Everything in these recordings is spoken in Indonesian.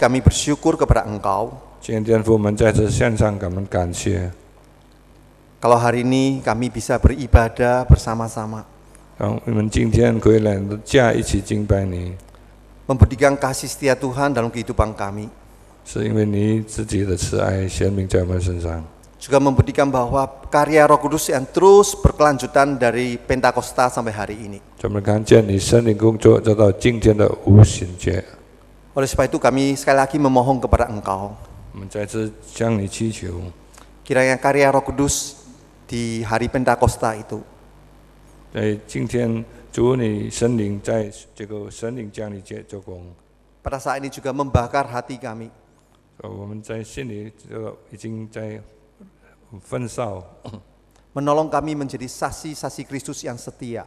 Kami bersyukur kepada Engkau. Kalau hari ini kami bisa beribadah bersama-sama. Memberikan kasih setia Tuhan dalam kehidupan kami. Juga memberikan bahwa karya Roh Kudus yang terus berkelanjutan dari Pentakosta sampai hari ini. Oleh sebab itu kami sekali lagi memohon kepada Engkau. Kiranya karya Roh Kudus di hari Pentakosta itu. Pada saat ini juga membakar hati kami. Menolong kami menjadi saksi-saksi Kristus yang setia.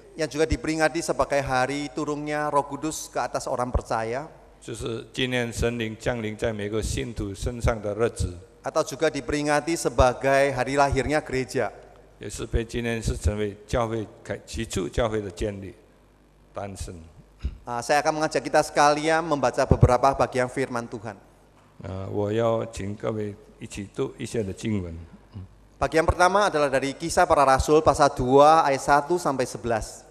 yang juga diperingati sebagai hari turunnya Roh Kudus ke atas orang percaya. Atau juga diperingati sebagai hari lahirnya gereja. Uh, saya akan mengajak kita sekalian membaca beberapa bagian firman Tuhan. Nah, bagian pertama adalah dari kisah para rasul pasal 2 ayat 1 sampai 11.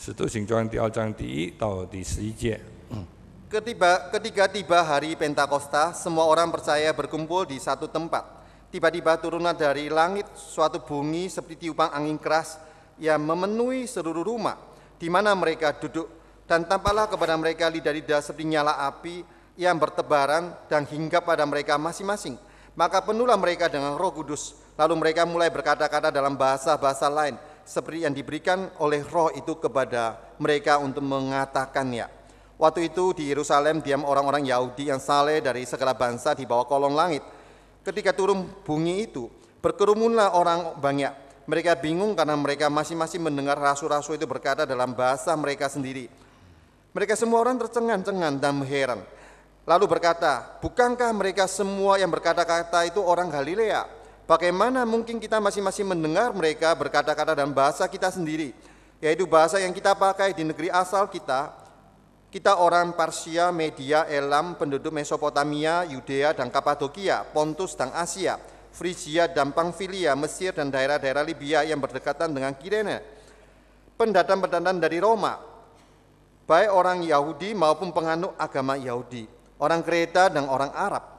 使徒行传》第二章第一到第十一节。Ketiba, ketika tiba hari Pentakosta, semua orang percaya berkumpul di satu tempat. Tiba-tiba turunlah dari langit suatu bunyi seperti tiupan angin keras yang memenuhi seluruh rumah di mana mereka duduk dan tampaklah kepada mereka lidah lidah seperti nyala api yang bertebaran dan hingga pada mereka masing-masing. Maka penuhlah mereka dengan roh kudus. Lalu mereka mulai berkata-kata dalam bahasa-bahasa lain seperti yang diberikan oleh roh itu kepada mereka untuk mengatakannya. Waktu itu di Yerusalem diam orang-orang Yahudi yang saleh dari segala bangsa di bawah kolong langit. Ketika turun bunyi itu, berkerumunlah orang banyak. Mereka bingung karena mereka masing-masing mendengar rasul-rasul itu berkata dalam bahasa mereka sendiri. Mereka semua orang tercengang-cengang dan heran. Lalu berkata, bukankah mereka semua yang berkata-kata itu orang Galilea? Bagaimana mungkin kita masing-masing mendengar mereka berkata-kata dan bahasa kita sendiri, yaitu bahasa yang kita pakai di negeri asal kita. Kita orang Parsia, Media, Elam, penduduk Mesopotamia, Yudea dan Kapadokia, Pontus dan Asia, Frisia dan Pamfilia, Mesir dan daerah-daerah Libya yang berdekatan dengan Kirene. Pendatang-pendatang dari Roma, baik orang Yahudi maupun penganut agama Yahudi, orang Kreta dan orang Arab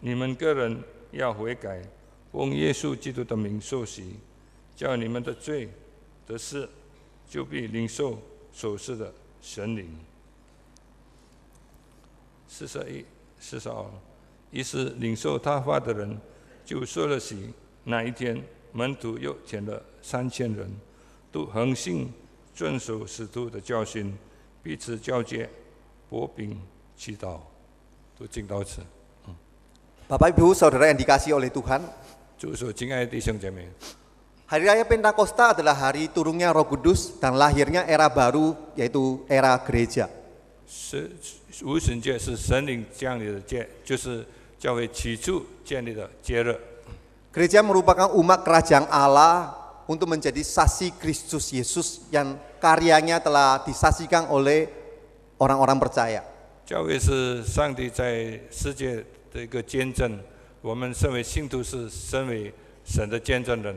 你们个人要悔改，奉耶稣基督的名受洗，叫你们的罪的事就被领受所受的神灵。四十一、四十二，于是灵兽他发的人就受了洗。那一天，门徒又添了三千人，都恒信遵守使徒的教训，彼此交接，博饼祈祷，都尽到此。Bapak Ibu Saudara yang dikasih oleh Tuhan. Hari Raya Pentakosta adalah hari turunnya Roh Kudus dan lahirnya era baru yaitu era gereja. Gereja merupakan umat kerajaan Allah untuk menjadi saksi Kristus Yesus yang karyanya telah disaksikan oleh orang-orang percaya. 教会是上帝在世界的一个见证。我们身为信徒是身为神的见证人。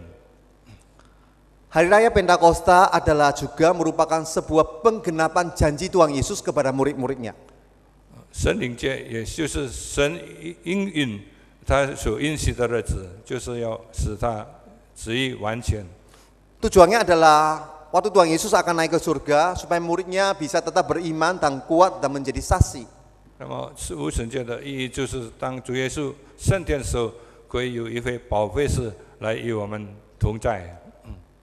Hari Raya Pentakosta adalah juga merupakan sebuah penggenapan janji Tuhan Yesus kepada murid-muridnya. Tujuannya adalah waktu Tuhan Yesus akan naik ke surga supaya muridnya bisa tetap beriman dan kuat dan menjadi saksi. 那么是无神教的意义就是当主耶稣圣殿的时候，可以有一位宝贝是来与我们同在。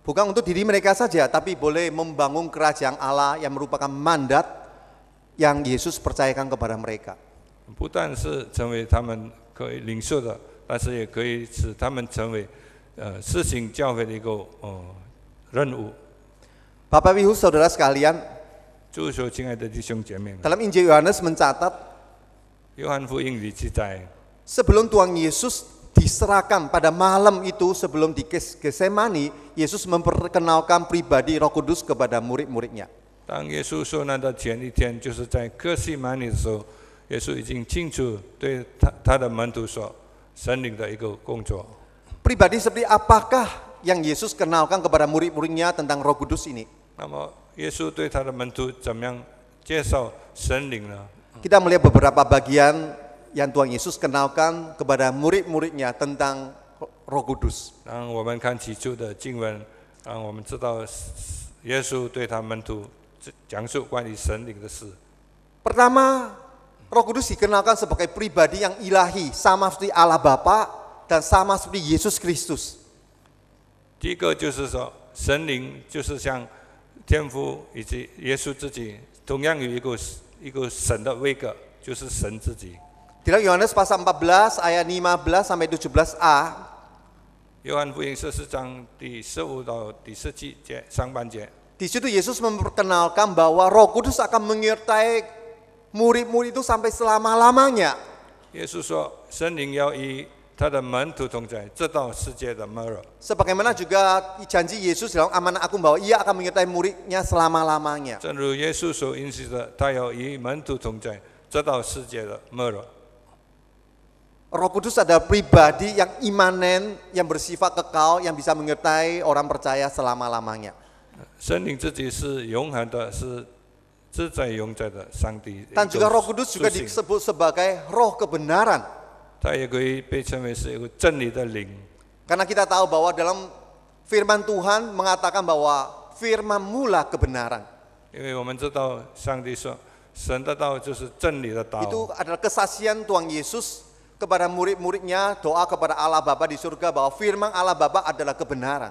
Bukan untuk diri mereka saja, tapi boleh membangun kerajaan Allah yang merupakan mandat yang Yesus percayakan kepada mereka. 不但是成为他们可以领受的，但是也可以使他们成为呃施行教会的一个呃任务。Bapak Ibu Saudara sekalian, dalam Injil Yohanes mencatat Sebelum Tuhan Yesus diserahkan pada malam itu sebelum di Gesemani, Yesus memperkenalkan pribadi Roh Kudus kepada murid-muridnya. Pribadi seperti apakah yang Yesus kenalkan kepada murid-muridnya tentang Roh Kudus ini? 那么耶稣对他的门徒怎么样介绍神灵呢？Kita melihat beberapa bagian yang Tuhan Yesus kenalkan kepada murid-muridnya tentang Roh Kudus. 让我们看起初的经文，让我们知道耶稣对他门徒讲述关于神灵的事。Pertama, Roh Kudus dikenalkan sebagai pribadi yang ilahi, sama seperti Allah Bapa dan sama seperti Yesus Kristus. 第一个就是说，神灵就是像天父以及耶稣自己，同样有一个一个神的位格，就是神自己。Dalam Yohanes pasal 14 ayat 15 sampai 17a. 约翰福音十四章第十五到第十七节上半节。Di situ Yesus memperkenalkan bahwa Roh Kudus akan menyertai murid-murid itu sampai selama-lamanya. Yesus Sebagaimana juga janji Yesus dalam amanah aku bahwa ia akan menyertai muridnya selama-lamanya. 正如耶稣所应许的，他要与门徒同在，这到世界的 m e r Roh Kudus adalah pribadi yang imanen, yang bersifat kekal, yang bisa menyertai orang percaya selama-lamanya. Dan juga Roh Kudus juga disebut sebagai Roh kebenaran. Karena kita tahu bahwa dalam firman Tuhan mengatakan bahwa firman mula kebenaran. Itu adalah kesaksian Tuhan Yesus kepada murid-muridnya doa kepada Allah Bapa di surga bahwa firman Allah Bapa adalah kebenaran.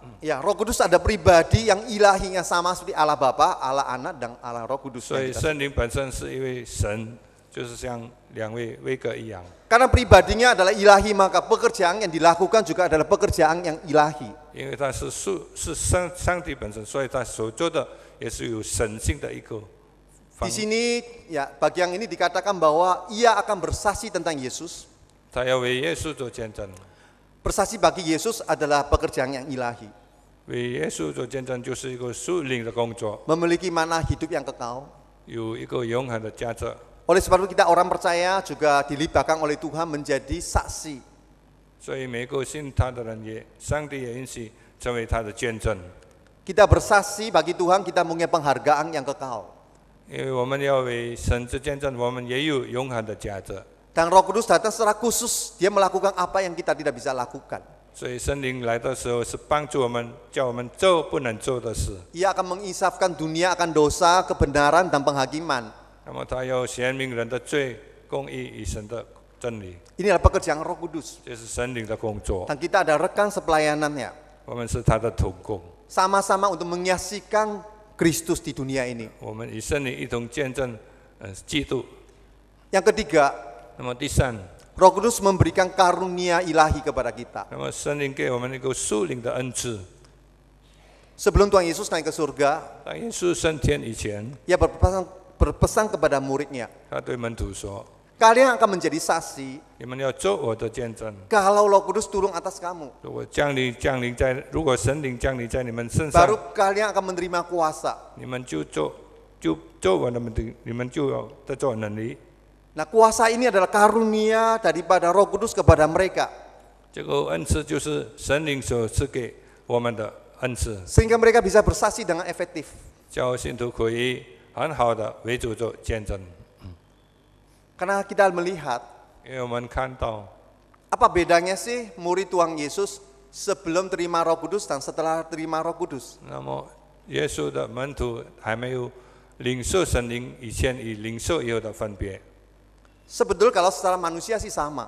Hmm. Ya, Roh Kudus ada pribadi yang ilahinya sama seperti Allah Bapa, Allah Anak dan Allah Roh Kudus. Karena pribadinya adalah ilahi, maka pekerjaan yang dilakukan juga adalah pekerjaan yang ilahi. Di sini ya bagian ini dikatakan bahwa ia akan bersaksi tentang Yesus. 他要为耶稣做见证。Bersaksi bagi Yesus adalah pekerjaan yang ilahi. Memiliki mana hidup yang kekal. Oleh sebab itu kita orang percaya juga dilibatkan oleh Tuhan menjadi saksi. Kita bersaksi bagi Tuhan kita mempunyai penghargaan yang kekal. 因为我们要为神之见证，我们也有永恒的价值。dan Roh Kudus datang secara khusus, dia melakukan apa yang kita tidak bisa lakukan. Ia akan menginsafkan dunia akan dosa, kebenaran dan penghakiman. 那么他要显明人的罪，公义与神的真理。Inilah pekerjaan Roh Kudus. Dan kita ada rekan sepelayanannya. sama sama untuk menyaksikan Kristus di dunia ini. Yang ketiga, baptisan. Roh Kudus memberikan karunia ilahi kepada kita. Sebelum Tuhan Yesus naik ke surga, ia berpesan, berpesan kepada muridnya, kalian akan menjadi saksi kalau Roh Kudus turun atas kamu. Baru kalian akan menerima kuasa. Nah kuasa ini adalah karunia daripada roh kudus kepada mereka. Sehingga mereka bisa bersaksi dengan efektif. Karena kita melihat iya, kan apa bedanya sih murid Tuhan Yesus sebelum terima roh kudus dan setelah terima roh kudus? Yesus Sebetul kalau secara manusia sih sama.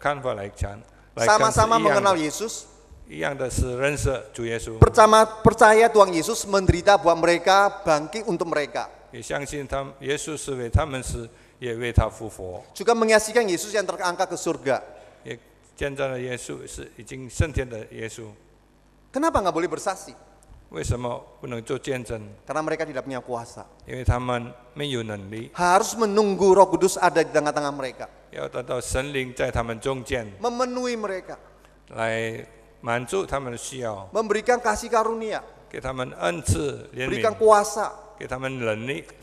Kan Sama-sama mengenal Yesus. Percaya, percaya Tuhan Yesus menderita buat mereka, bangkit untuk mereka. Juga menyaksikan Yesus yang terangkat ke surga. Kenapa nggak boleh bersaksi? Karena mereka tidak punya kuasa. Harus menunggu Roh Kudus ada di tengah-tengah mereka. mereka，来满足他们的需要，memberikan mereka. Memberikan kasih karunia. Memberikan kuasa.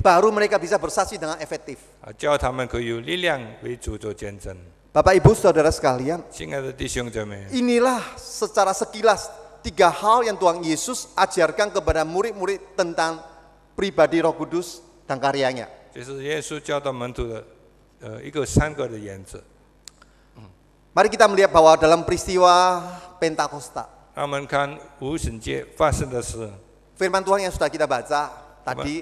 Baru mereka bisa bersaksi dengan efektif. Bapak Ibu Saudara sekalian. inilah secara sekilas tiga hal yang Tuhan Yesus ajarkan kepada murid-murid tentang pribadi Roh Kudus dan karyanya. Eh, hmm. Mari kita melihat bahwa dalam peristiwa Pentakosta. Firman Tuhan yang sudah kita baca tadi.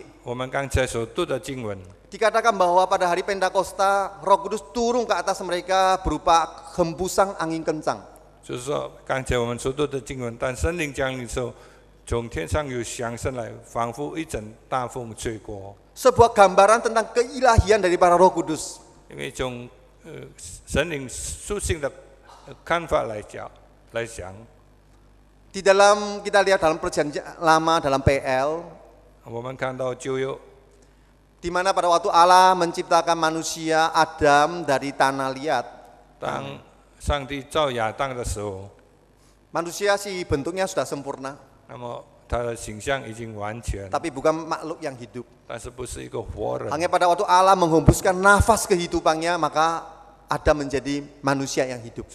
Dikatakan bahwa pada hari Pentakosta Roh Kudus turun ke atas mereka berupa hembusan angin kencang. 就是说，刚才我们所读的经文，当圣灵降临的时候，从天上有响声来，仿佛一阵大风吹过。Sebuah gambaran tentang keilahian para Roh Kudus. dalam kita lihat dalam perjanjian lama dalam PL. mana pada waktu Allah menciptakan manusia Adam dari tanah liat. Tang 上帝造亚当的时候，manusia sih bentuknya sudah sempurna, Tapi bukan makhluk yang hidup. pada waktu Allah menghembuskan nafas kehidupannya, maka ada menjadi manusia yang hidup.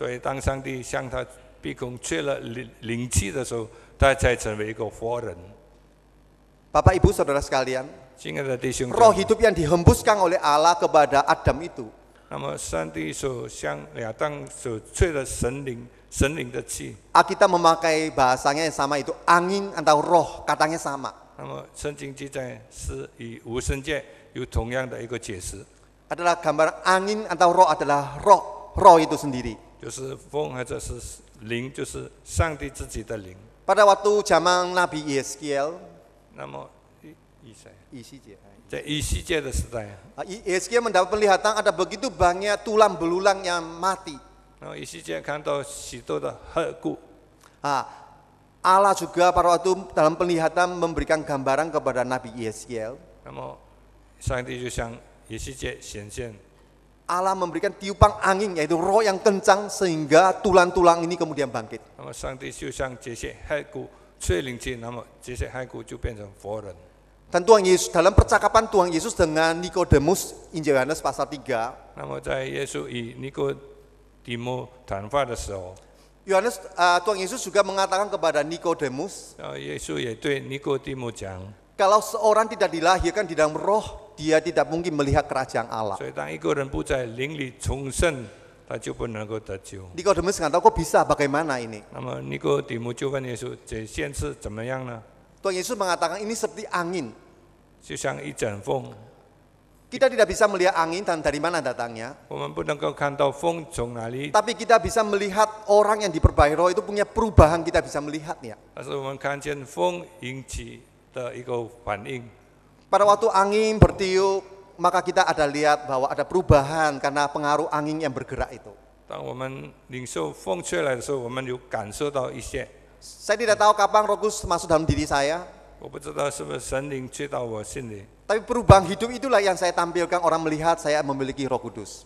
Ibu Saudara sekalian, roh hidup yang dihembuskan oleh Allah kepada Adam itu 那么上帝所向亚当所吹的神灵，神灵的气。Alkitab memakai bahasanya yang sama itu angin atau roh katanya sama. gambar angin atau roh adalah roh, roh itu sendiri. waktu zaman Nabi Yeskiel, ESG ah, mendapat penglihatan ada begitu banyak tulang belulang yang mati. Ah, Allah juga pada waktu dalam penglihatan memberikan gambaran kepada Nabi Yeskiel. Allah memberikan tiupan angin yaitu roh yang kencang sehingga tulang-tulang ini kemudian bangkit. yang bangkit. Dan Tuhan Yesus dalam percakapan Tuhan Yesus dengan Nikodemus Injil Yohanes pasal 3. Yohanes uh, Tuhan Yesus juga mengatakan kepada Nikodemus. Oh, Yesus Kalau seorang tidak dilahirkan di dalam roh, dia tidak mungkin melihat kerajaan Allah. Nikodemus nggak tahu kok bisa bagaimana ini. Yesus, Tuhan Yesus mengatakan ini seperti angin. Kita tidak bisa melihat angin dan dari mana datangnya. Tapi kita bisa melihat orang yang roh itu punya perubahan kita bisa melihatnya. Pada waktu angin bertiup, maka kita ada lihat bahwa ada perubahan karena pengaruh angin yang bergerak itu. 当我们领受风吹来的时候，我们有感受到一些 saya tidak tahu kapan Roh Kudus masuk dalam diri saya. Tapi perubahan hidup itulah yang saya tampilkan orang melihat saya memiliki Roh Kudus.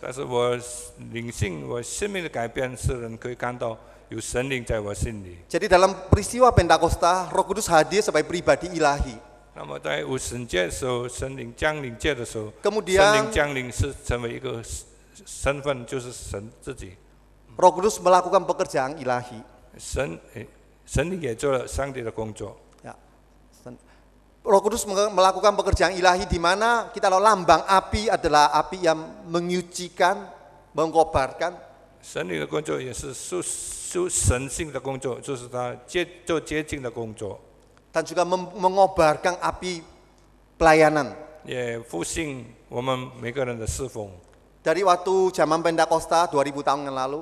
Jadi dalam peristiwa Pentakosta, Roh Kudus hadir sebagai pribadi ilahi. Roh Kudus melakukan pekerjaan ilahi. Eh, 神也做了上帝的工作。Ya. Roh Kudus melakukan pekerjaan ilahi di mana kita lo lambang api adalah api yang menyucikan, mengkobarkan. dan juga mengobarkan api pelayanan. dari waktu zaman Pentakosta 2000 tahun yang lalu.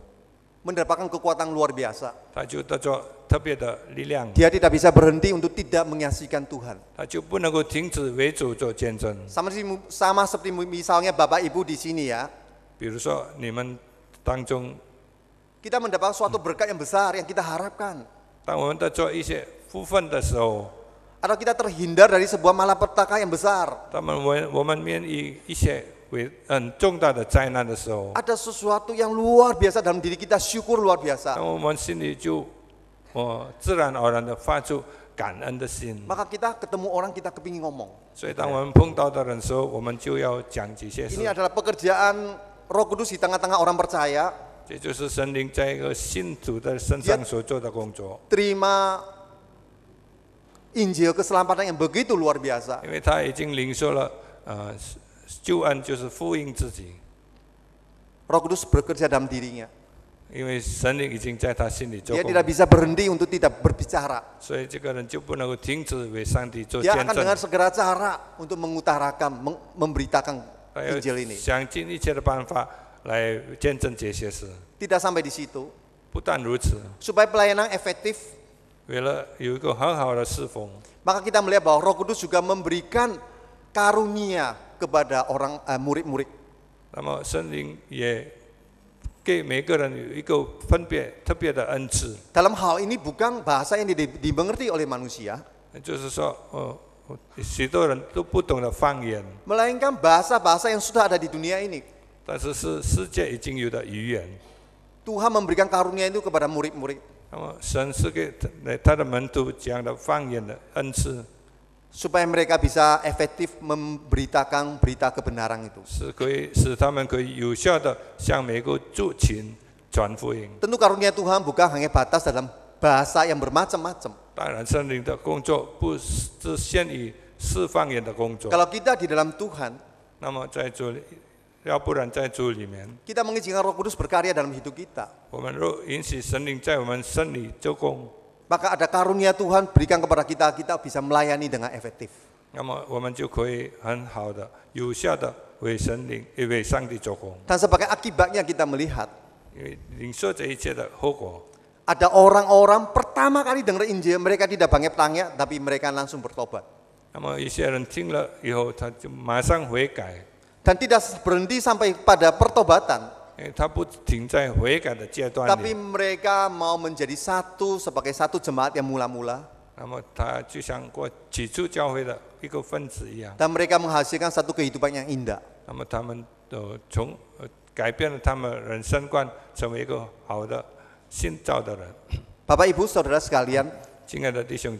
mendapatkan kekuatan luar biasa. Dia tidak bisa berhenti untuk tidak menyaksikan Tuhan. Sama, sama seperti misalnya Bapak Ibu di sini ya. Kita mendapatkan suatu berkat yang besar yang kita harapkan. Atau kita terhindar dari sebuah malapetaka yang besar. 我们面一一些很重大的灾难的时候，ada sesuatu yang luar biasa dalam diri kita syukur luar biasa. kita ketemu orang kita kepingin ngomong. 所以当我们碰到的人时候，我们就要讲几些事。Ini adalah pekerjaan Roh Kudus di tengah-tengah orang percaya. Terima Injil keselamatan yang begitu luar biasa. 救恩就是复印自己。Roh Kudus bekerja dalam dirinya. Dia tidak bisa berhenti untuk tidak berbicara. Dia akan dengan segera cara untuk mengutarakan, memberitakan Injil ini. Tidak sampai di situ. Supaya pelayanan efektif, Maka kita melihat bahwa Roh Kudus juga memberikan karunia kepada orang eh, murid-murid. Uh, Dalam hal ini bukan bahasa yang dimengerti oleh manusia. Oh, oh, Melainkan bahasa-bahasa yang sudah ada di dunia ini. Tuhan memberikan karunia itu kepada murid-murid supaya mereka bisa efektif memberitakan berita kebenaran itu. Tentu karunia Tuhan bukan hanya batas dalam bahasa yang bermacam-macam. Kalau kita di dalam Tuhan, kita mengizinkan Roh Kudus berkarya dalam hidup kita. Maka ada karunia Tuhan berikan kepada kita, kita bisa melayani dengan efektif. Eh, Dan sebagai akibatnya kita melihat, ada orang orang-orang pertama kali dengar Injil, mereka tidak banyak tanya, tapi mereka langsung bertobat. Dan tidak berhenti sampai pada pertobatan. Tapi mereka mau menjadi satu sebagai satu jemaat yang mula-mula. Dan mereka menghasilkan satu kehidupan yang indah. Bapak, Ibu Saudara sekalian,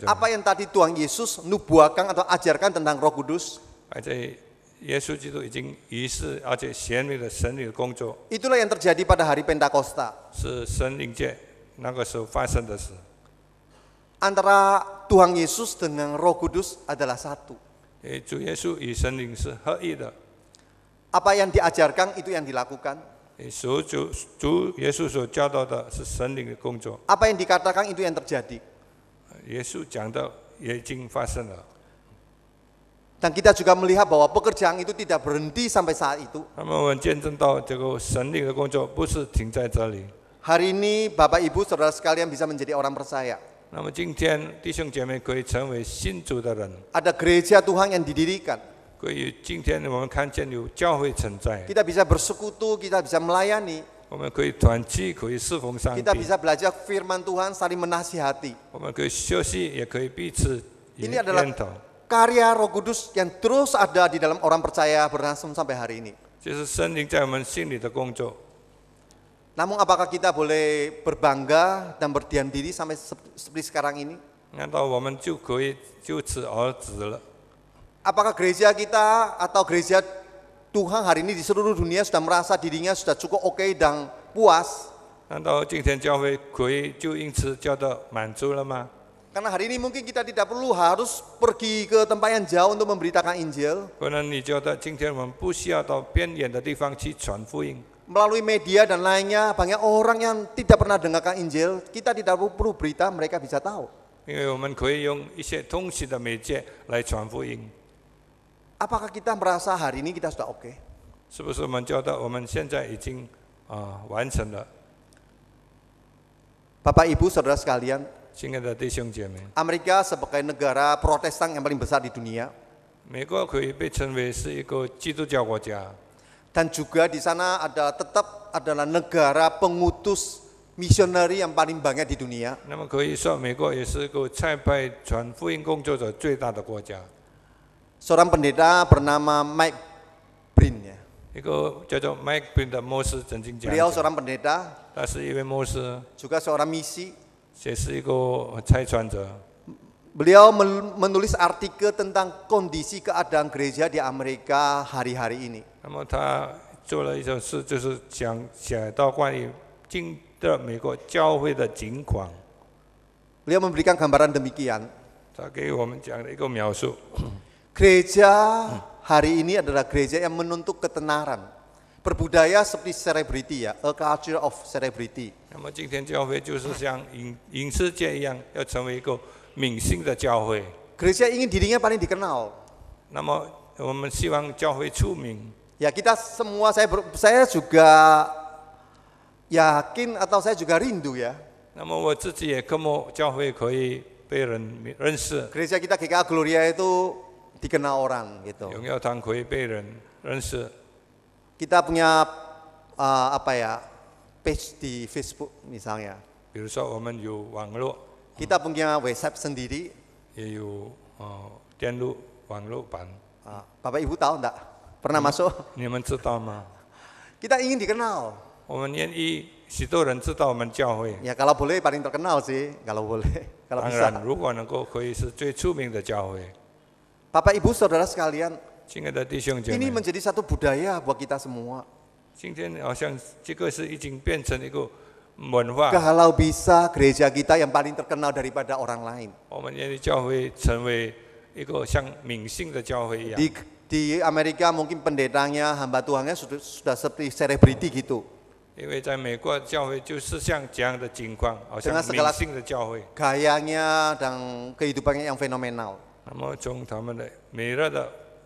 apa yang tadi Tuhan Yesus nubuahkan atau ajarkan tentang Roh Kudus? Itulah yang terjadi pada hari Pentakosta. Antara Tuhan Yesus dengan Roh Kudus adalah satu. Apa yang diajarkan itu yang dilakukan. yang dikatakan itu yang terjadi. terjadi. Dan kita juga melihat bahwa pekerjaan itu tidak berhenti sampai saat itu. Hari ini Bapak Ibu Saudara sekalian bisa menjadi orang percaya. Ada gereja Tuhan yang didirikan. Kita bisa bersekutu, kita bisa melayani. Kita bisa belajar firman Tuhan, saling menasihati. Ya ya ini adalah karya Roh Kudus yang terus ada di dalam orang percaya berlangsung sampai hari ini. Namun apakah kita boleh berbangga dan berdiam diri sampai seperti sekarang ini? Apakah gereja kita atau gereja Tuhan hari ini di seluruh dunia sudah merasa dirinya sudah cukup oke okay dan puas? Karena hari ini mungkin kita tidak perlu harus pergi ke tempat yang jauh untuk memberitakan Injil. Melalui media dan lainnya, banyak orang yang tidak pernah dengarkan Injil, kita tidak perlu berita, mereka bisa tahu. Iya, Apakah kita merasa hari ini kita sudah oke? Okay? Oh 是不是我们觉得我们现在已经啊、呃、完成了？Bapak ah, Ibu Saudara sekalian, Amerika sebagai negara Protestan yang paling besar di dunia Dan juga di sana ada tetap adalah negara pengutus misioneri yang paling banyak di dunia. Seorang pendeta bernama Mike Brin ya. Mike Breen Beliau Seorang pendeta, juga seorang misi, Beliau menulis artikel tentang kondisi keadaan gereja di Amerika hari-hari ini. Beliau memberikan gambaran demikian. Gereja hari ini adalah gereja yang menuntut ketenaran berbudaya seperti selebriti ya, a culture of celebrity。那么今天教会就是像影影视界一样，要成为一个明星的教会。Gereja ya ingin dirinya paling dikenal。那么我们希望教会出名。Ya kita semua saya ber, saya juga yakin atau saya juga rindu ya. 那么我自己也渴望教会可以被人认识。Gereja ya, kita GKA Gloria itu dikenal orang gitu kita punya uh, apa ya page di Facebook misalnya. Kita punya website sendiri. Ya eh, ah, Bapak Ibu tahu tidak? Pernah masuk? Kita ingin dikenal. Ya kalau boleh paling terkenal sih, kalau boleh, kalau bisa. Bapak Ibu Saudara sekalian, ini menjadi satu budaya buat kita semua. Kalau bisa gereja kita yang paling terkenal daripada orang lain. Di, di Amerika mungkin pendetanya hamba Tuhannya sudah, sudah seperti selebriti gitu. Dengan segala gayanya dan kehidupannya yang fenomenal.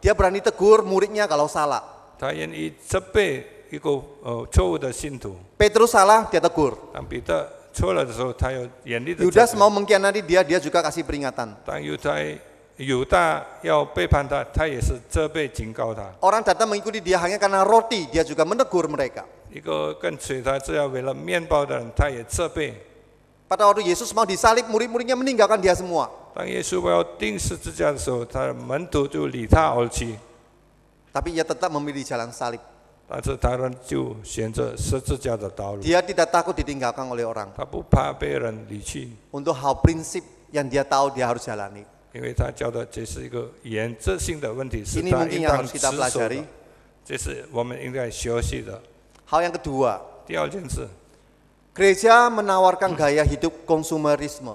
Dia berani tegur muridnya kalau salah. E, Petrus salah, dia tegur. Yudas mau mengkhianati dia, dia juga kasih peringatan. Orang datang mengikuti dia hanya karena roti, dia juga menegur mereka. 一个跟随他只要为了面包的人，他也责备。Pada kan ya, waktu Yesus mau disalib, murid-muridnya meninggalkan dia semua. 当耶稣要钉十字架的时候，他的门徒就离他而去。Tapi ia tetap memilih jalan salib. dia tidak takut ditinggalkan oleh orang. Untuk hal prinsip yang dia tahu dia harus jalani. Ini mungkin yang harus kita 守的 Hal yang kedua, Gereja menawarkan gaya hidup konsumerisme.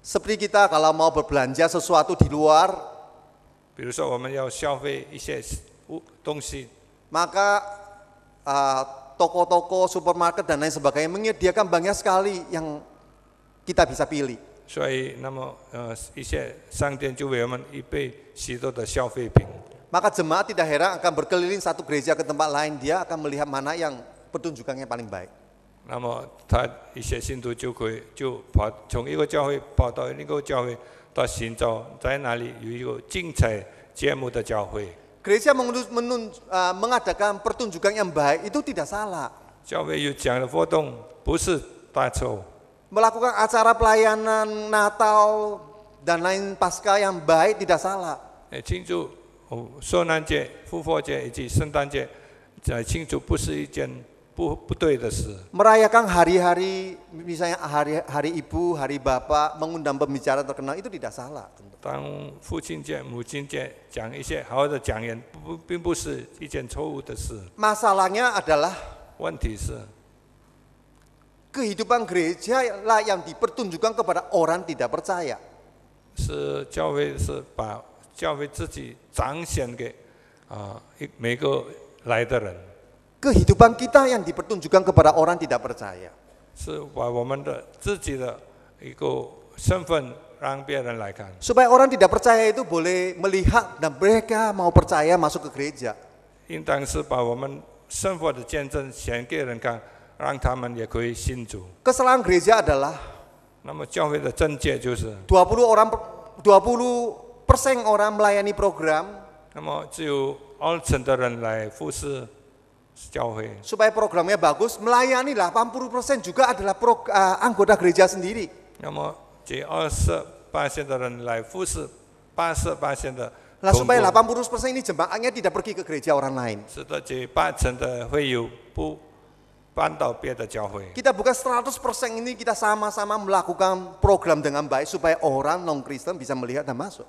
Seperti kita kalau mau berbelanja sesuatu di luar, ya maka toko ah, toko-toko, supermarket dan lain sebagainya menyediakan banyak sekali yang kita bisa pilih. 所以，那么呃，一些商店就为我们预备许多的消费品。Maka eh, jemaat tidak heran akan berkeliling satu gereja ke tempat lain, dia akan melihat mana yang pertunjukannya paling baik. 那么他一些信徒就可以就跑从一个教会跑到另一个教会，到寻找在哪里有一个精彩节目的教会。Gereja menun, uh, mengadakan pertunjukan yang baik itu tidak salah. 教会有这样的活动不是大错。Melakukan acara pelayanan Natal dan lain pasca yang baik tidak salah. 哎，庆祝哦，受难节、复活节以及圣诞节，在庆祝不是一件。Merayakan hari hari-hari misalnya hari hari ibu, hari bapak, mengundang pembicara terkenal itu tidak salah. 当父亲节、母亲节讲一些好的讲言，不并不是一件错误的事。Masalahnya adalah kehidupan gereja lah yang dipertunjukkan kepada orang tidak percaya kehidupan kita yang dipertunjukkan kepada orang tidak percaya. Supaya orang tidak percaya itu boleh melihat dan mereka mau percaya masuk ke gereja. Kesalahan gereja adalah 20 orang 20 persen orang melayani program. Supaya programnya bagus, melayani 80% juga adalah pro, uh, anggota gereja sendiri. Nah, supaya 80% ini jemaatnya tidak pergi ke gereja orang lain. Kita bukan 100% ini kita sama-sama melakukan program dengan baik supaya orang non-Kristen bisa melihat dan masuk.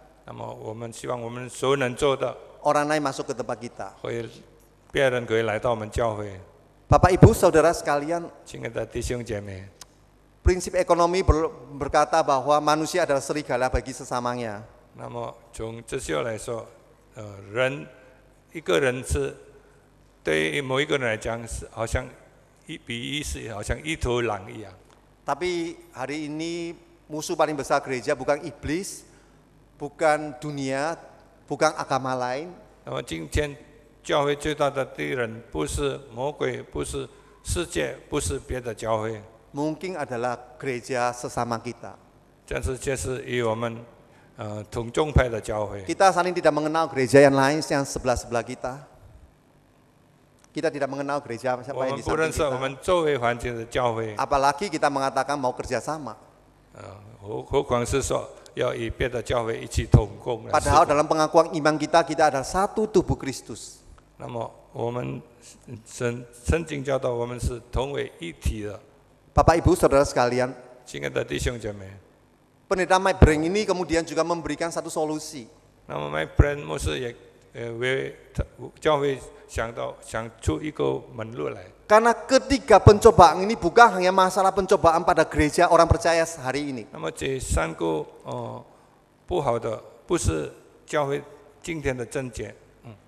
orang lain masuk ke tempat kita. 会别人可以来到我们教会。Bapak Ibu Saudara sekalian, 亲爱的弟兄姐妹，prinsip ekonomi ber, berkata bahwa manusia adalah serigala bagi sesamanya. Tapi hari ini musuh paling besar gereja bukan iblis, bukan dunia, bukan agama lain. 那么今天教会最大的敌人不是魔鬼，不是世界，不是别的教会，Mungkin adalah gereja sesama kita. Kita saling tidak mengenal gereja yang lain yang sebelah-sebelah kita. Kita tidak mengenal gereja siapa yang di samping kita. 们周围环境的教会，Apalagi kita mengatakan mau kerjasama. 呃，何何况是说要与别的教会一起同工。Padahal dalam pengakuan iman kita kita adalah satu tubuh Kristus. Ibu Saudara sekalian. Mike Brand ini kemudian juga memberikan satu solusi。那么 Mike Brand 牧师也 karena ketiga pencobaan ini bukan hanya masalah pencobaan pada gereja orang percaya hari ini.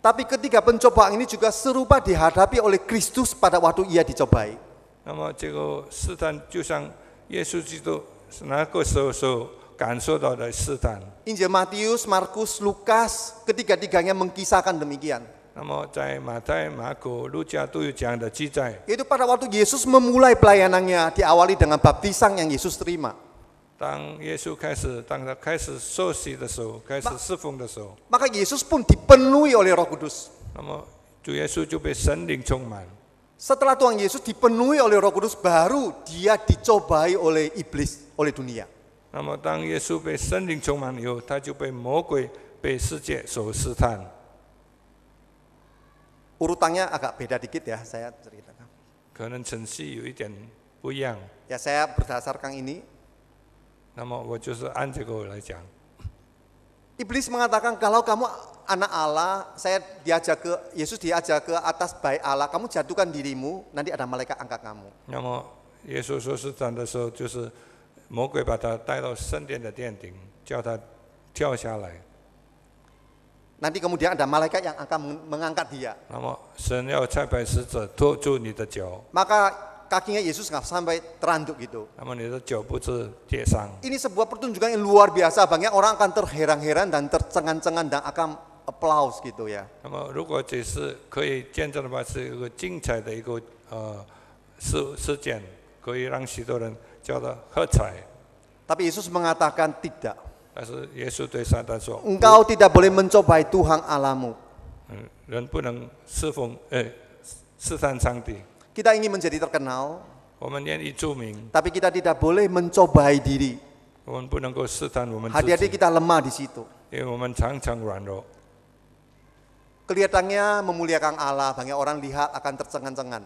tapi ketiga pencobaan ini juga serupa dihadapi oleh Kristus pada waktu ia dicobai. 那么这个试探就像耶稣基督那个时候时候。ketiga tiganya mengkisahkan demikian。那么在马太、马可、路加都有这样的记载。Itu pada waktu Yesus memulai pelayanannya diawali dengan baptisan yang Yesus terima。当耶稣开始，当他开始受洗的时候，开始侍奉的时候，maka Yesus pun dipenuhi oleh Roh Kudus。那么主耶稣就被神灵充满。Setelah Tuhan Yesus dipenuhi oleh Roh Kudus, baru dia dicobai oleh iblis, oleh dunia. 那么，当耶稣被圣灵充满以后，他就被魔鬼、被世界所试探。Urutannya agak beda dikit ya, saya ceritakan. 可能程序有一点不一样。Ya, saya berdasarkan ini. 那么我就是按这个来讲。Iblis mengatakan kalau kamu anak Allah, saya diajak ke Yesus diajak ke atas baik Allah, kamu jatuhkan dirimu, nanti ada malaikat angkat kamu. 那么耶稣说是这样的时候，就是。魔鬼把他带到圣殿的殿顶，叫他跳下来。Nanti kemudian ada malaikat yang akan mengangkat dia. Maka kakinya Yesus nggak sampai teranduk gitu. Ini sebuah pertunjukan yang luar biasa. Banyak orang akan terheran-heran dan tercengang-cengang dan akan applause gitu ya. 那么如果只是可以见证的话，是一个精彩的一个呃事事件，可以让许多人。tapi Yesus mengatakan tidak. Engkau tidak boleh mencobai Tuhan Alamu. Kita ingin menjadi terkenal. Tapi kita tidak boleh mencobai diri. Hati-hati lemah di situ. Kelihatannya memuliakan Allah, banyak orang lihat akan tercengang-cengang.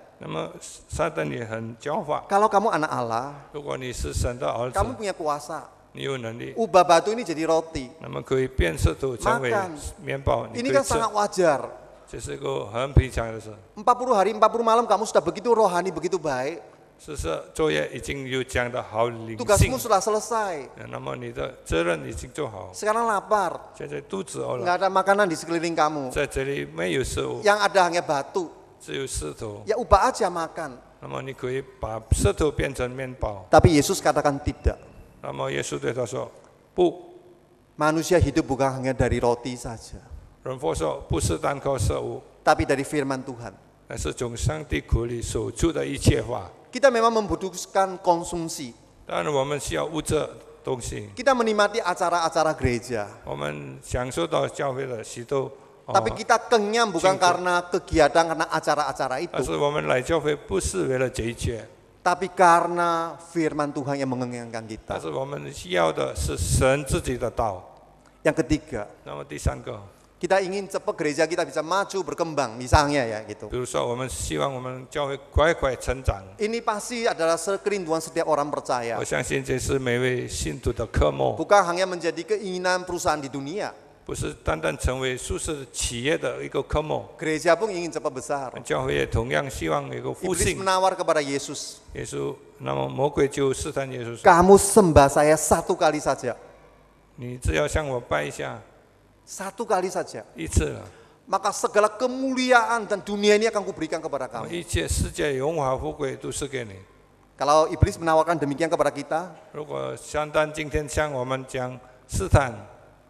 那么撒旦也很狡猾。Kalau kamu anak Allah, kamu punya kuasa. Ubah batu ini jadi roti. Makan. Ini kan sangat wajar. puluh hari, 40 malam kamu sudah begitu rohani, begitu baik. 是是，作业已经有讲的好灵 Tugasmu sudah selesai. Sekarang lapar. Tidak ada makanan di sekeliling kamu. Yang ada hanya batu. 只有石头。Ya ubah aja makan. Tapi Yesus katakan tidak. Manusia hidup bukan hanya dari roti saja. 人佛说不是单靠食物。Tapi dari firman Tuhan. Kita memang membutuhkan konsumsi. Dan Kita menikmati acara-acara gereja. Tapi oh, kita kenyang bukan karena kegiatan, karena acara-acara itu. Eh, eh, Tapi karena firman Tuhan yang mengenyangkan kita. Yang ketiga, kita ingin cepat gereja kita bisa maju berkembang misalnya ya gitu. Eh, Ini pasti adalah kerinduan setiap orang percaya. Oh, bukan hanya menjadi keinginan perusahaan di dunia. 不是单单成为舒适企业的一个科目。Gereja pun ingin cepat besar. 教会也同样希望能够复 Iblis menawar kepada Yesus, Yesus. kamu sembah saya satu kali saja,：“ 你只要向我拜一下 satu kali saja, segala kemuliaan dan dunia ini akan kuberikan kepada kamu. 一切世界荣华富贵都是给你。Kalau iblis menawarkan demikian kepada kita,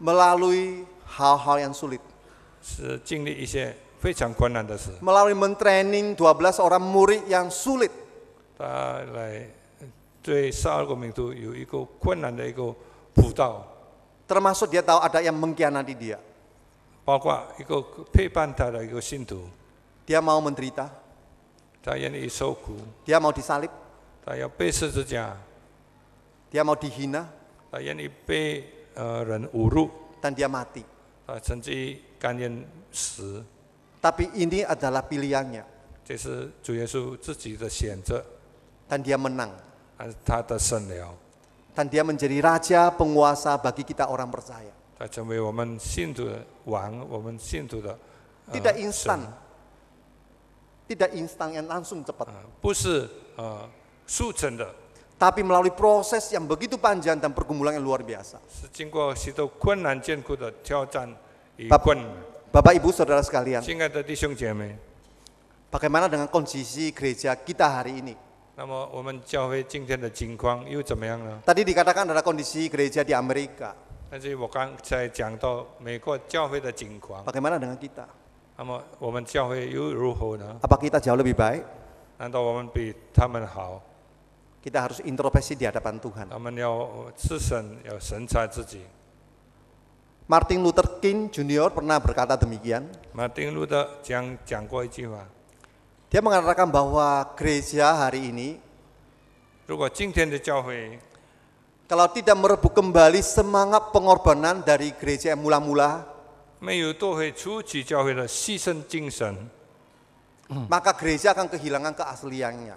melalui hal-hal yang sulit. Melalui mentraining 12 orang murid yang sulit. Termasuk dia tahu ada yang mengkhianati dia. Dia mau menderita. Dia mau disalib. Dia mau dihina. Dan dia mati. Tapi ini adalah pilihannya Dan dia menang. Dan dia menjadi raja penguasa bagi kita orang percaya. Tidak instan. Tidak instan yang langsung cepat. tidak tapi melalui proses yang begitu panjang dan pergumulan yang luar biasa. Bapak, Bapak Ibu Saudara sekalian, bagaimana dengan kondisi gereja kita hari ini? Tadi dikatakan ada kondisi gereja di Amerika. Kan bagaimana dengan kita? Apa kita jauh lebih baik? Kita harus introspeksi di hadapan Tuhan. Martin Luther King Junior pernah berkata demikian. Martin Luther Dia mengatakan bahwa gereja hari ini kalau tidak merebut kembali semangat pengorbanan dari gereja yang mula-mula, Hmm. maka gereja akan kehilangan keasliannya.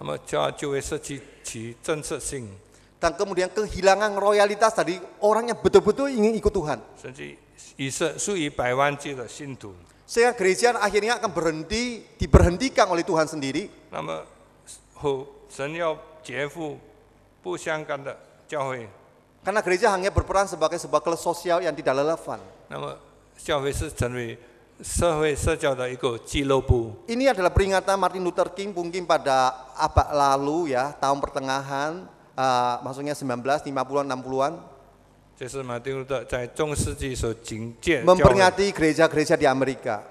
Dan kemudian kehilangan royalitas tadi orang yang betul-betul ingin ikut Tuhan. Sehingga gereja akhirnya akan berhenti, diberhentikan oleh Tuhan sendiri. Karena gereja hanya berperan sebagai sebuah kelas sosial yang tidak relevan. 教会是成为 ini adalah peringatan Martin Luther King mungkin pada abad lalu ya, tahun pertengahan, uh, maksudnya 1950-an, 60-an. memperingati gereja-gereja di Amerika.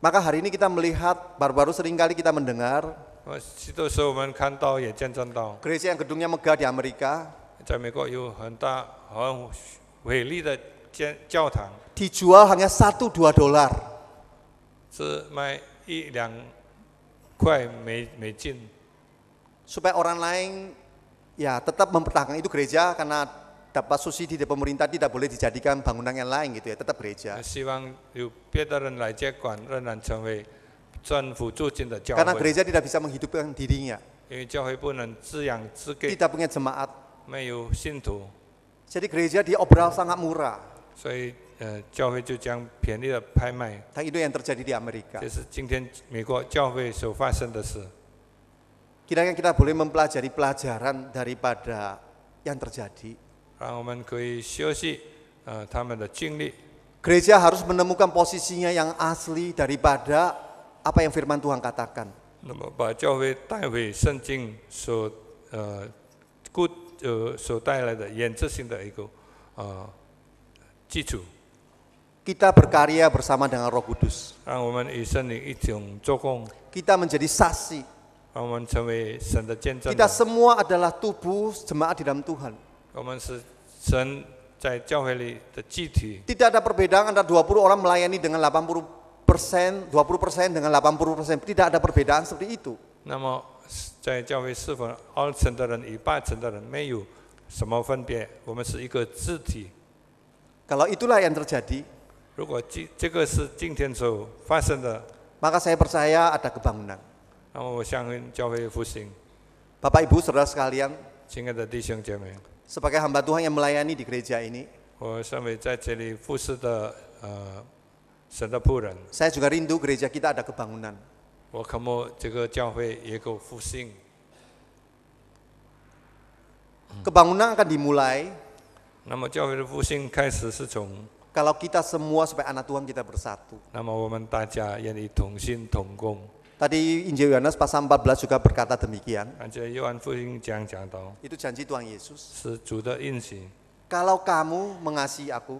Maka hari ini kita melihat baru-baru seringkali kita mendengar gereja yang gedungnya megah di Amerika. 教堂 dijual hanya 1-2 dolar. 只卖一两块美美金。Supaya orang lain ya tetap mempertahankan itu gereja karena dapat subsidi dari pemerintah tidak boleh dijadikan bangunan yang lain gitu ya, tetap gereja. Nah, karena gereja tidak bisa menghidupkan dirinya. Tidak punya jemaat. Jadi gereja di obral sangat murah. 所以呃，教会就将便宜的拍卖。Dan yang terjadi di Amerika. terjadi kita boleh mempelajari pelajaran daripada yang terjadi. 让我们可以休息，呃，他们的经历。Gereja harus menemukan posisinya yang asli daripada apa yang firman Tuhan katakan. 那么把教会带回圣经所呃固呃所带来的原则性的一个呃 kita berkarya bersama dengan Roh Kudus. Kita menjadi saksi. Kita semua adalah tubuh jemaat di dalam Tuhan. Tidak ada perbedaan antara 20 orang melayani dengan 80 persen, 20 persen dengan 80 persen. Tidak ada perbedaan seperti itu. Kita kalau itulah yang terjadi, maka saya percaya ada kebangunan. Bapak Ibu saudara sekalian, sebagai hamba Tuhan yang melayani di gereja ini, saya juga rindu gereja kita ada kebangunan. Kebangunan akan dimulai kalau kita semua supaya anak Tuhan kita bersatu. Tadi Injil Yohanes pasal 14 juga berkata demikian. Itu janji Tuhan Yesus. Kalau kamu mengasihi aku,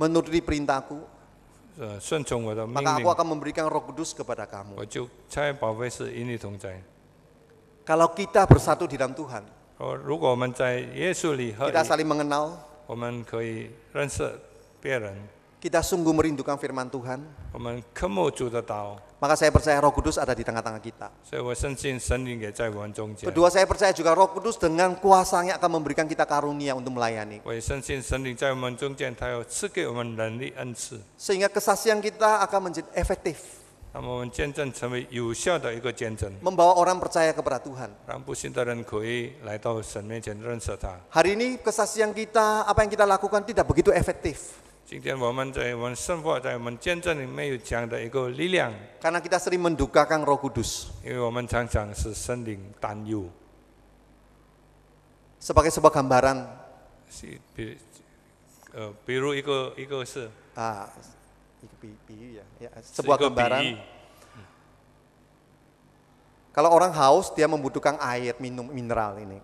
menuruti perintahku, maka aku akan memberikan roh kudus kepada kamu. Kalau kita bersatu di dalam Tuhan, kita saling mengenal, Kita sungguh merindukan firman Tuhan, Maka saya percaya Roh Kudus ada di tengah-tengah kita. Kedua saya percaya juga Roh Kudus dengan kuasanya akan memberikan kita karunia untuk melayani. Sehingga kesaksian kita akan menjadi efektif. Membawa orang percaya kepada Tuhan. Hari ini kesaksian kita, apa yang kita lakukan tidak begitu efektif. kita sering mendukakan Roh Kudus. Sebagai sebuah gambaran. Eh, ya, ya sebuah gambaran. Kalau orang haus dia membutuhkan air minum mineral ini.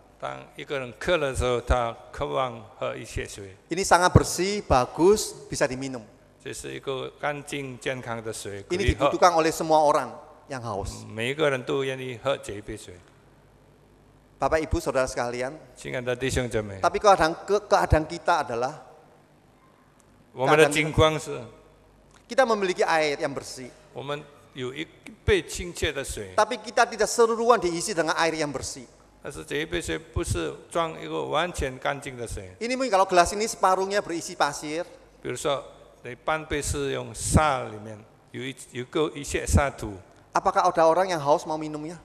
Ini sangat bersih, bagus, bisa diminum. Ini dibutuhkan oleh semua orang yang haus. Hmm, Bapak Ibu Saudara sekalian. Tapi keadaan keadaan kita adalah keadaan kita memiliki air yang bersih. Tapi kita tidak seluruhan diisi dengan air yang bersih. 但是这一杯水不是装一个完全干净的水。Ini mungkin kalau gelas ini separuhnya berisi pasir, apakah ada orang yang haus mau minumnya?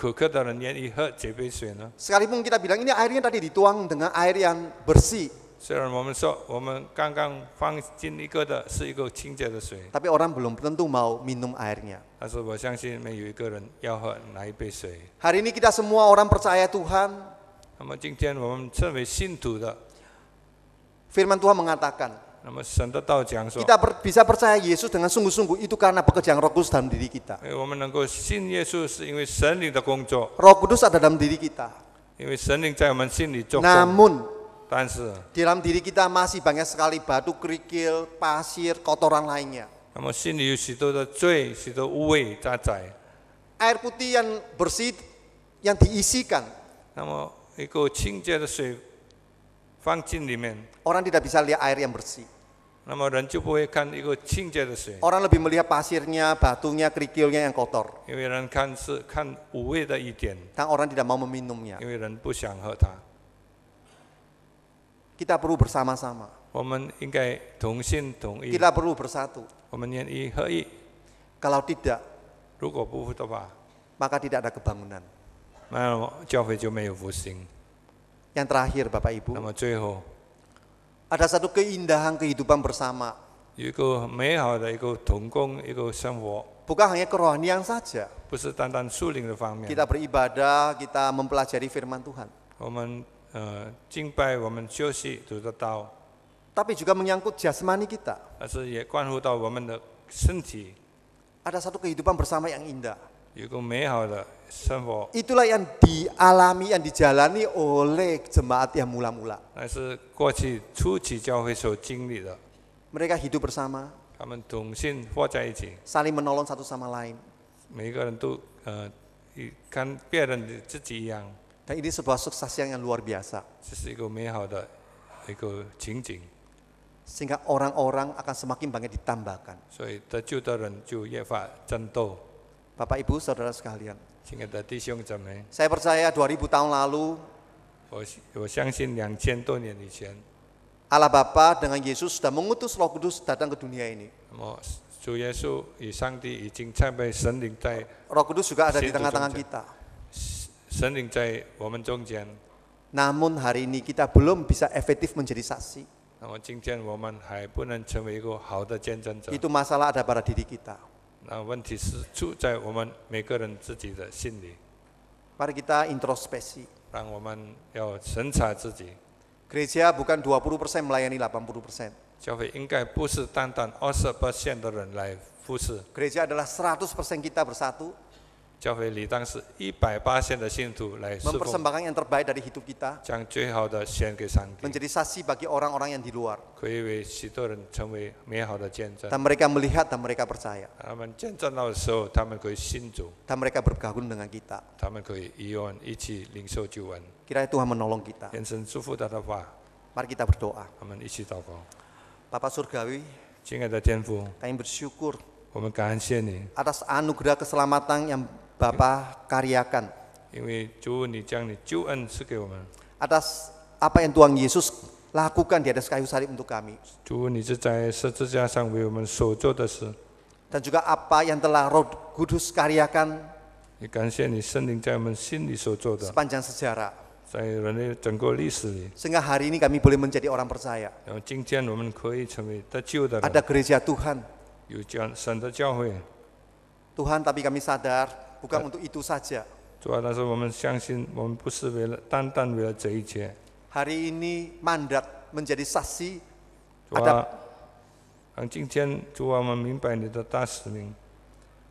kita bilang ini airnya tadi dituang dengan air yang bersih, 虽然我们说我们刚刚放进一个的是一个清洁的水，tapi orang belum tentu mau minum airnya. ini kita semua orang percaya Tuhan. Tuhan mengatakan, per- bisa percaya Yesus dengan sungguh-sungguh itu karena pekerjaan Roh Kudus dalam diri kita. Eh, Kudus ada dalam diri kita. 但是 dalam diri kita masih banyak sekali batu kerikil, pasir, kotoran lainnya. Air putih yang bersih yang diisikan. Orang tidak bisa lihat air yang bersih. Orang lebih melihat pasirnya, batunya, kerikilnya yang kotor. Karena kan orang tidak mau meminumnya. Kita perlu bersama-sama. Kita perlu bersatu. Kalau tidak, maka tidak ada kebangunan. Yang terakhir Bapak Ibu, ada satu keindahan kehidupan bersama. Bukan hanya kerohanian saja. Kita beribadah, kita mempelajari firman Tuhan. Tapi juga menyangkut jasmani kita. 但是也关乎到我们的身体 Ada satu kehidupan bersama yang indah. 有个美好的生活，Itulah yang dialami, yang dijalani oleh jemaat yang mula-mula. 那是过去初期教会所经历的。Mereka hidup bersama, 他们同心活在一起，saling menolong satu sama lain. Dan ini sebuah sukses yang luar biasa. Sehingga orang-orang akan semakin banyak ditambahkan. Bapak Ibu saudara sekalian. Eh. Saya percaya 2000 tahun lalu oh, oh, Allah Bapa dengan Yesus sudah mengutus Roh Kudus datang ke dunia ini. Roh Kudus juga ada di tengah-tengah kita. 神灵在我们中间。Namun hari ini kita belum bisa efektif menjadi saksi. Itu masalah ada pada diri kita. Mari kita introspeksi. Ya Gereja bukan 20% melayani 80%. 教会应该不是单单二十的人来服侍。Gereja adalah 100% kita bersatu. 教会理当是一百八千的信徒来侍奉，mempersembahkan yang terbaik dari hidup kita，将最好的献给上帝，menjadi saksi bagi orang-orang yang di luar. 可以为许多人成为美好的见证。当 mereka melihat dan mereka percaya。他们见证到的时候，他们可以信主。当 mereka bergabung dengan kita，他们可以一恩一起领受救恩。kiranya Tuhan menolong kita。天神祝福他的话。Mari kita berdoa。他们一起祷告。Papa surgawi，亲爱的天父，kami bersyukur，我们感谢你，atas anugerah keselamatan yang Bapa karyakan. Atas apa yang Tuhan Yesus lakukan di atas kayu salib untuk kami. Dan juga apa yang telah Roh Kudus karyakan kan sepanjang sejarah. Sehingga hari ini kami boleh menjadi orang percaya. Kan. Ada gereja Tuhan. Tuhan tapi kami sadar bukan untuk itu saja. Hari ini mandat menjadi saksi ada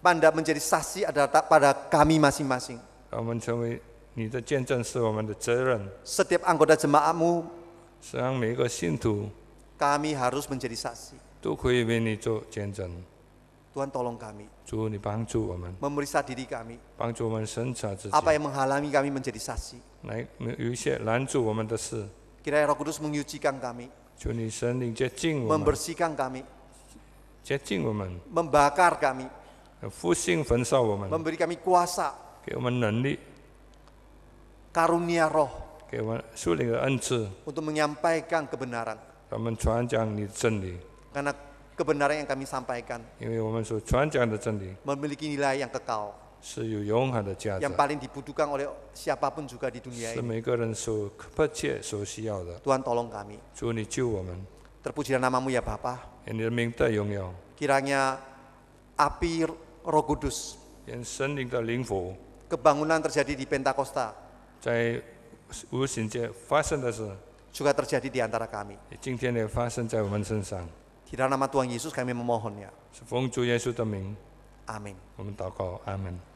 Mandat menjadi saksi ada pada kami masing-masing. Setiap anggota jemaatmu kami harus menjadi saksi. 都可以为你做见证。Tuhan tolong kami. Memeriksa diri kami. Apa yang menghalangi kami menjadi saksi. Kiranya Roh Kudus menyucikan kami. Membersihkan kami. Membakar kami. Memberi kami kuasa. Karunia roh. Untuk menyampaikan kebenaran. Karena kebenaran yang kami sampaikan memiliki nilai yang kekal yang paling dibutuhkan oleh siapapun juga di dunia ini. Tuhan tolong kami. Terpujilah namamu ya Bapa. Kiranya api Roh Kudus kebangunan terjadi di Pentakosta juga terjadi di antara kami. Di nama Tuhan Yesus kami memohon ya. Sepung Tuhan Yesus teming. Amin. Amin.